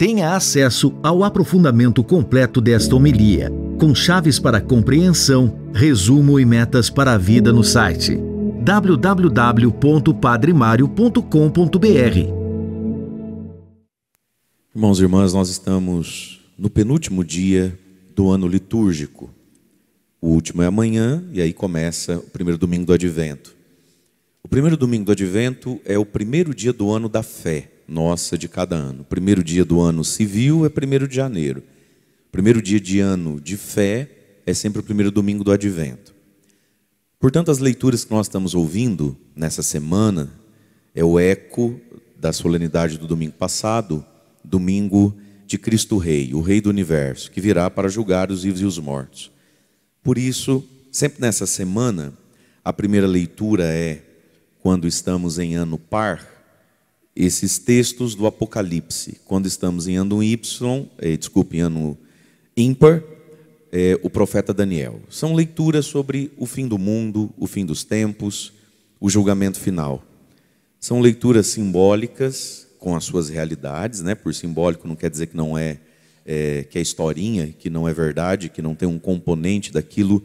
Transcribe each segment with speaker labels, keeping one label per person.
Speaker 1: tenha acesso ao aprofundamento completo desta homilia, com chaves para compreensão, resumo e metas para a vida no site www.padremario.com.br. Irmãos e irmãs, nós estamos no penúltimo dia do ano litúrgico. O último é amanhã e aí começa o primeiro domingo do Advento. O primeiro domingo do Advento é o primeiro dia do ano da fé nossa de cada ano. Primeiro dia do ano civil é primeiro de janeiro. Primeiro dia de ano de fé é sempre o primeiro domingo do advento. Portanto, as leituras que nós estamos ouvindo nessa semana é o eco da solenidade do domingo passado, domingo de Cristo Rei, o Rei do Universo, que virá para julgar os vivos e os mortos. Por isso, sempre nessa semana, a primeira leitura é quando estamos em ano par, esses textos do Apocalipse. Quando estamos em ano Y, eh, desculpe, em ano ímpar, eh, o profeta Daniel. São leituras sobre o fim do mundo, o fim dos tempos, o julgamento final. São leituras simbólicas com as suas realidades, né? Por simbólico não quer dizer que não é, é que é historinha, que não é verdade, que não tem um componente daquilo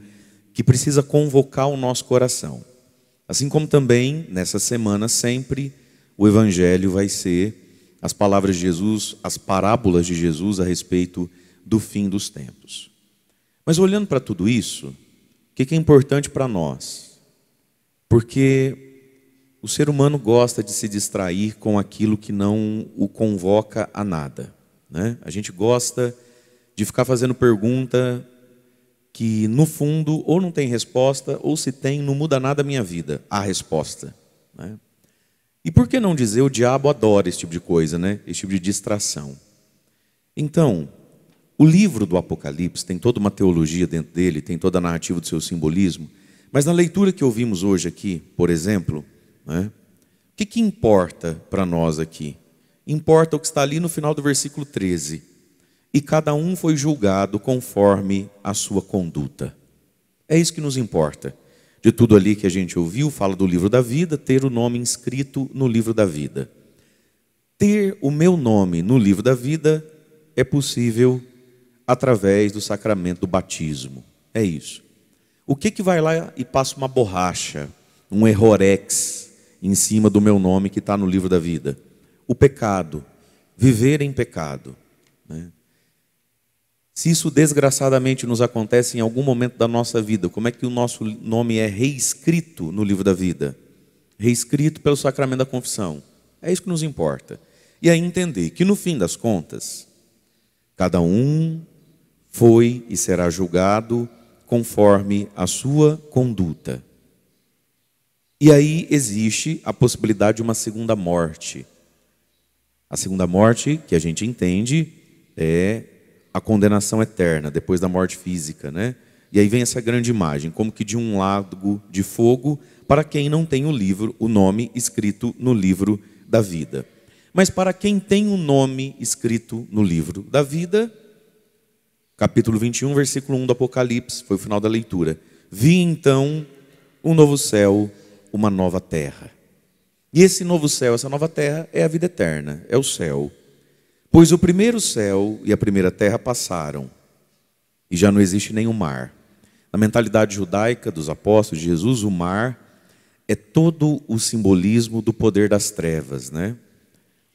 Speaker 1: que precisa convocar o nosso coração. Assim como também nessa semana sempre o Evangelho vai ser as palavras de Jesus, as parábolas de Jesus a respeito do fim dos tempos. Mas olhando para tudo isso, o que é importante para nós? Porque o ser humano gosta de se distrair com aquilo que não o convoca a nada. Né? A gente gosta de ficar fazendo pergunta que, no fundo, ou não tem resposta, ou se tem, não muda nada a minha vida, a resposta. Né? E por que não dizer o diabo adora esse tipo de coisa, né? Esse tipo de distração. Então, o livro do Apocalipse tem toda uma teologia dentro dele, tem toda a narrativa do seu simbolismo, mas na leitura que ouvimos hoje aqui, por exemplo, né, o que, que importa para nós aqui? Importa o que está ali no final do versículo 13. E cada um foi julgado conforme a sua conduta. É isso que nos importa de tudo ali que a gente ouviu, fala do livro da vida, ter o nome inscrito no livro da vida. Ter o meu nome no livro da vida é possível através do sacramento do batismo. É isso. O que que vai lá e passa uma borracha, um errorex em cima do meu nome que está no livro da vida? O pecado, viver em pecado. Né? Se isso desgraçadamente nos acontece em algum momento da nossa vida, como é que o nosso nome é reescrito no livro da vida? Reescrito pelo sacramento da confissão. É isso que nos importa. E aí entender que no fim das contas, cada um foi e será julgado conforme a sua conduta. E aí existe a possibilidade de uma segunda morte. A segunda morte, que a gente entende, é a condenação eterna, depois da morte física, né? E aí vem essa grande imagem, como que de um lago de fogo para quem não tem o livro, o nome escrito no livro da vida. Mas para quem tem o nome escrito no livro da vida, capítulo 21, versículo 1 do Apocalipse, foi o final da leitura. Vi então um novo céu, uma nova terra. E esse novo céu, essa nova terra é a vida eterna, é o céu. Pois o primeiro céu e a primeira terra passaram, e já não existe nenhum mar. Na mentalidade judaica dos apóstolos de Jesus, o mar é todo o simbolismo do poder das trevas, né?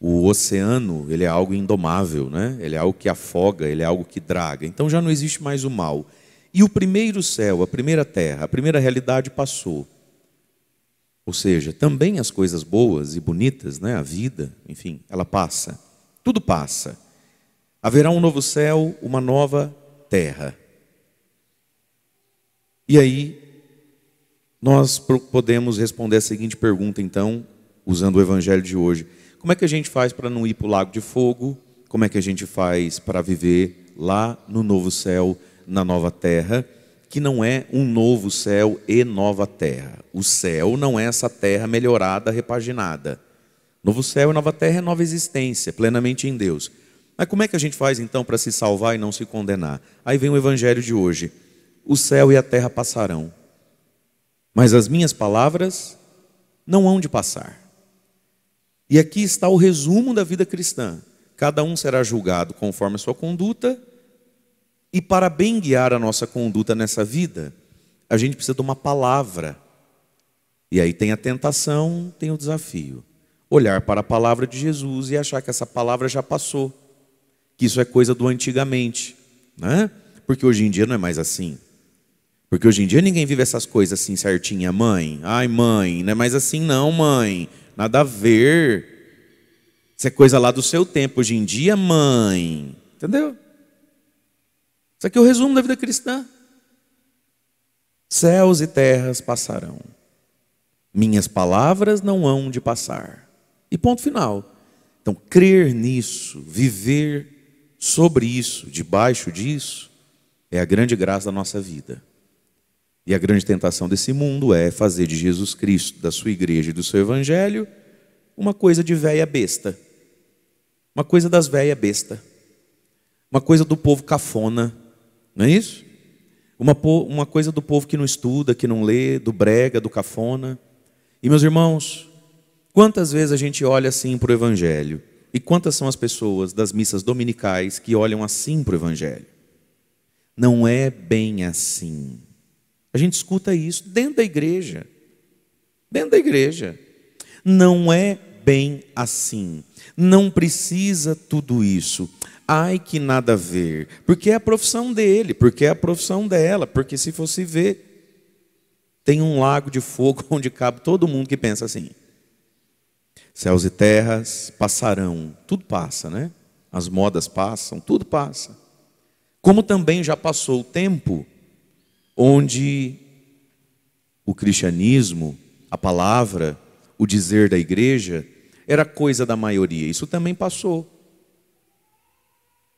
Speaker 1: O oceano, ele é algo indomável, né? Ele é algo que afoga, ele é algo que draga. Então já não existe mais o mal. E o primeiro céu, a primeira terra, a primeira realidade passou. Ou seja, também as coisas boas e bonitas, né? A vida, enfim, ela passa. Tudo passa. Haverá um novo céu, uma nova terra. E aí, nós podemos responder a seguinte pergunta, então, usando o evangelho de hoje: Como é que a gente faz para não ir para o lago de fogo? Como é que a gente faz para viver lá no novo céu, na nova terra? Que não é um novo céu e nova terra. O céu não é essa terra melhorada, repaginada. Novo céu e nova terra é nova existência, plenamente em Deus. Mas como é que a gente faz então para se salvar e não se condenar? Aí vem o evangelho de hoje. O céu e a terra passarão, mas as minhas palavras não hão de passar. E aqui está o resumo da vida cristã. Cada um será julgado conforme a sua conduta, e para bem guiar a nossa conduta nessa vida, a gente precisa de uma palavra. E aí tem a tentação, tem o desafio olhar para a palavra de Jesus e achar que essa palavra já passou, que isso é coisa do antigamente, né? Porque hoje em dia não é mais assim. Porque hoje em dia ninguém vive essas coisas assim certinha, mãe. Ai, mãe, não é mais assim não, mãe. Nada a ver. Isso é coisa lá do seu tempo hoje em dia, mãe. Entendeu? Isso aqui é o resumo da vida cristã. Céus e terras passarão, minhas palavras não hão de passar. E ponto final. Então, crer nisso, viver sobre isso, debaixo disso, é a grande graça da nossa vida. E a grande tentação desse mundo é fazer de Jesus Cristo, da sua igreja e do seu evangelho, uma coisa de véia besta. Uma coisa das véia besta. Uma coisa do povo cafona. Não é isso? Uma, uma coisa do povo que não estuda, que não lê, do brega, do cafona. E meus irmãos, Quantas vezes a gente olha assim para o Evangelho? E quantas são as pessoas das missas dominicais que olham assim para o Evangelho? Não é bem assim. A gente escuta isso dentro da igreja. Dentro da igreja. Não é bem assim. Não precisa tudo isso. Ai, que nada a ver. Porque é a profissão dele, porque é a profissão dela, porque se fosse ver, tem um lago de fogo onde cabe todo mundo que pensa assim. Céus e terras passarão, tudo passa, né? As modas passam, tudo passa. Como também já passou o tempo onde o cristianismo, a palavra, o dizer da igreja era coisa da maioria. Isso também passou.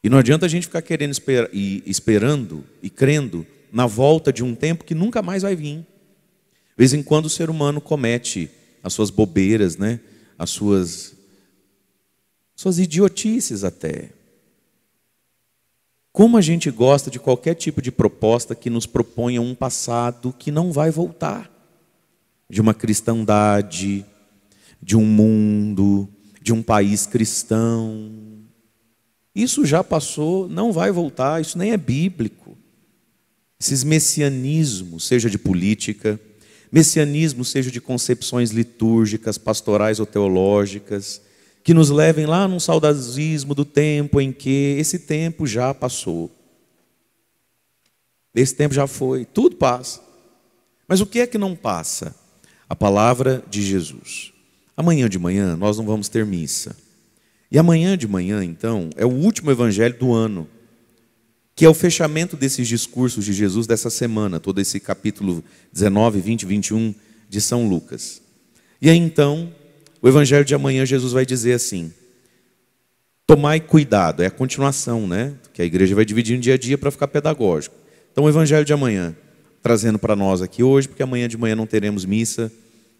Speaker 1: E não adianta a gente ficar querendo esper e esperando e crendo na volta de um tempo que nunca mais vai vir. De vez em quando o ser humano comete as suas bobeiras, né? as suas, suas idiotices até. Como a gente gosta de qualquer tipo de proposta que nos proponha um passado que não vai voltar de uma cristandade, de um mundo, de um país cristão. Isso já passou, não vai voltar, isso nem é bíblico. Esses messianismos, seja de política, Messianismo seja de concepções litúrgicas, pastorais ou teológicas, que nos levem lá num saudosismo do tempo em que esse tempo já passou. Esse tempo já foi, tudo passa. Mas o que é que não passa? A palavra de Jesus. Amanhã de manhã nós não vamos ter missa. E amanhã de manhã, então, é o último evangelho do ano que é o fechamento desses discursos de Jesus dessa semana, todo esse capítulo 19, 20, 21 de São Lucas. E aí então, o evangelho de amanhã, Jesus vai dizer assim: tomai cuidado, é a continuação, né? Que a igreja vai dividir um dia a dia para ficar pedagógico. Então, o evangelho de amanhã, trazendo para nós aqui hoje, porque amanhã de manhã não teremos missa,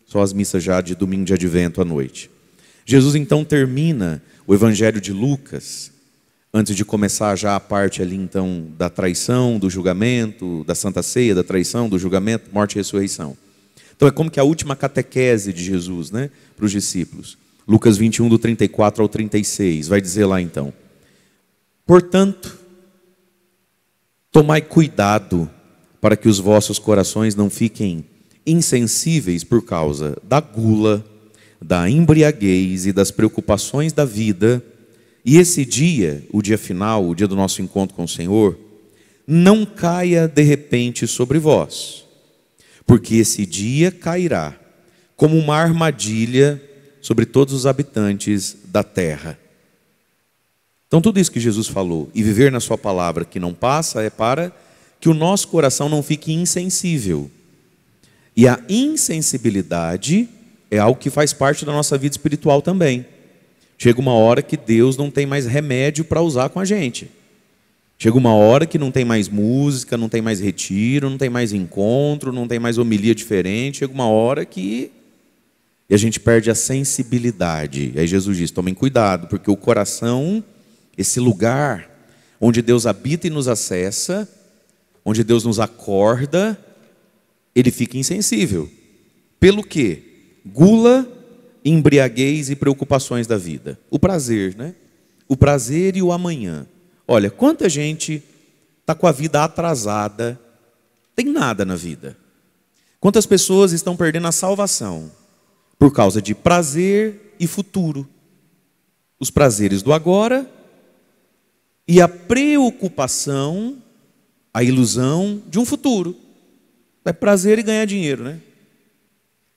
Speaker 1: só as missas já de domingo de advento à noite. Jesus então termina o evangelho de Lucas antes de começar já a parte ali então da traição, do julgamento, da santa ceia, da traição, do julgamento, morte e ressurreição. Então é como que a última catequese de Jesus, né, para os discípulos. Lucas 21 do 34 ao 36, vai dizer lá então: Portanto, tomai cuidado para que os vossos corações não fiquem insensíveis por causa da gula, da embriaguez e das preocupações da vida, e esse dia, o dia final, o dia do nosso encontro com o Senhor, não caia de repente sobre vós, porque esse dia cairá como uma armadilha sobre todos os habitantes da terra. Então, tudo isso que Jesus falou e viver na Sua palavra que não passa é para que o nosso coração não fique insensível. E a insensibilidade é algo que faz parte da nossa vida espiritual também. Chega uma hora que Deus não tem mais remédio para usar com a gente. Chega uma hora que não tem mais música, não tem mais retiro, não tem mais encontro, não tem mais homilia diferente. Chega uma hora que e a gente perde a sensibilidade. E aí Jesus diz: tomem cuidado, porque o coração, esse lugar onde Deus habita e nos acessa, onde Deus nos acorda, ele fica insensível. Pelo quê? Gula embriaguez e preocupações da vida. O prazer, né? O prazer e o amanhã. Olha, quanta gente está com a vida atrasada, tem nada na vida. Quantas pessoas estão perdendo a salvação por causa de prazer e futuro. Os prazeres do agora e a preocupação, a ilusão de um futuro. É prazer e ganhar dinheiro, né?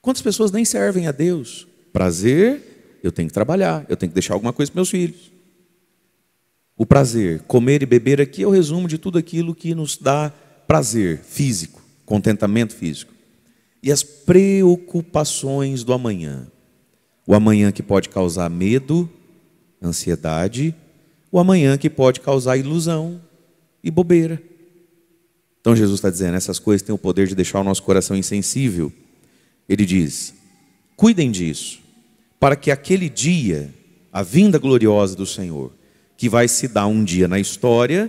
Speaker 1: Quantas pessoas nem servem a Deus Prazer, eu tenho que trabalhar, eu tenho que deixar alguma coisa para meus filhos. O prazer, comer e beber aqui é o resumo de tudo aquilo que nos dá prazer físico, contentamento físico. E as preocupações do amanhã. O amanhã que pode causar medo, ansiedade, o amanhã que pode causar ilusão e bobeira. Então Jesus está dizendo: essas coisas têm o poder de deixar o nosso coração insensível. Ele diz: cuidem disso para que aquele dia, a vinda gloriosa do Senhor, que vai se dar um dia na história,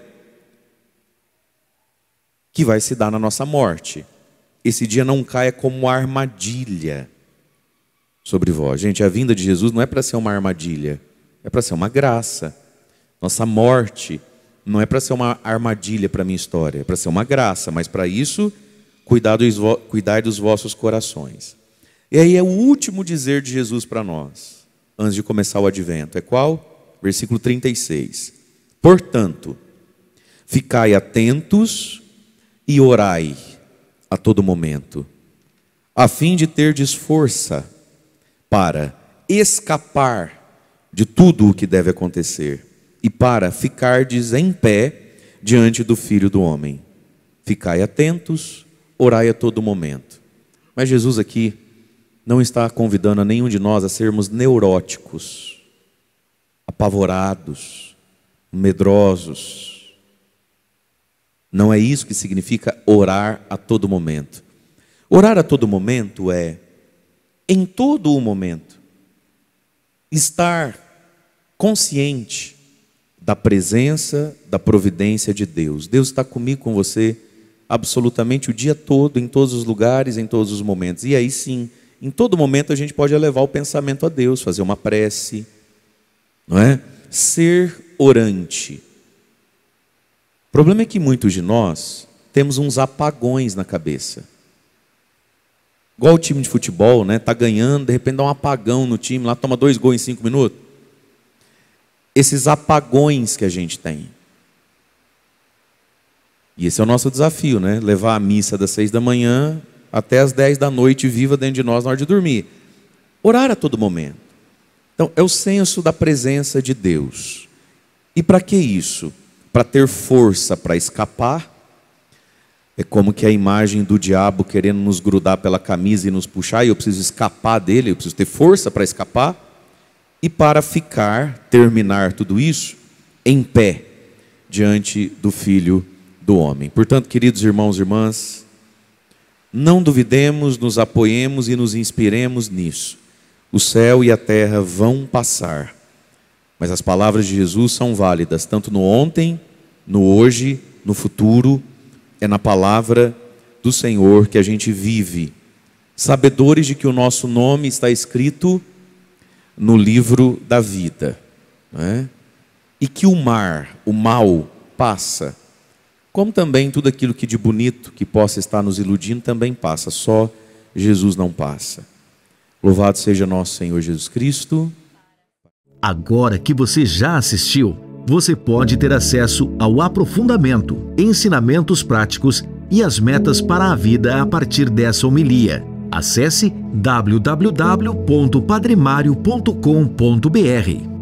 Speaker 1: que vai se dar na nossa morte, esse dia não caia como armadilha sobre vós. Gente, a vinda de Jesus não é para ser uma armadilha, é para ser uma graça. Nossa morte não é para ser uma armadilha para a minha história, é para ser uma graça, mas para isso, cuidar dos, cuidar dos vossos corações. E aí é o último dizer de Jesus para nós, antes de começar o advento. É qual? Versículo 36. Portanto, ficai atentos e orai a todo momento, a fim de terdes força para escapar de tudo o que deve acontecer e para ficardes em pé diante do Filho do Homem. Ficai atentos, orai a todo momento. Mas Jesus aqui não está convidando a nenhum de nós a sermos neuróticos, apavorados, medrosos. Não é isso que significa orar a todo momento. Orar a todo momento é, em todo o momento, estar consciente da presença, da providência de Deus. Deus está comigo, com você, absolutamente o dia todo, em todos os lugares, em todos os momentos. E aí sim, em todo momento a gente pode elevar o pensamento a Deus, fazer uma prece, não é? Ser orante. O problema é que muitos de nós temos uns apagões na cabeça. Igual o time de futebol, né? Tá ganhando, de repente dá um apagão no time, lá toma dois gols em cinco minutos. Esses apagões que a gente tem. E esse é o nosso desafio, né? Levar a missa das seis da manhã até as 10 da noite viva dentro de nós na hora de dormir. Orar a todo momento. Então, é o senso da presença de Deus. E para que isso? Para ter força para escapar. É como que a imagem do diabo querendo nos grudar pela camisa e nos puxar, e eu preciso escapar dele, eu preciso ter força para escapar. E para ficar, terminar tudo isso, em pé, diante do Filho do Homem. Portanto, queridos irmãos e irmãs, não duvidemos, nos apoiemos e nos inspiremos nisso. O céu e a terra vão passar, mas as palavras de Jesus são válidas tanto no ontem, no hoje, no futuro. É na palavra do Senhor que a gente vive, sabedores de que o nosso nome está escrito no livro da vida, é? e que o mar, o mal, passa como também tudo aquilo que de bonito que possa estar nos iludindo também passa, só Jesus não passa. Louvado seja nosso Senhor Jesus Cristo. Agora que você já assistiu, você pode ter acesso ao aprofundamento, ensinamentos práticos e as metas para a vida a partir dessa homilia. Acesse www.padrimário.com.br.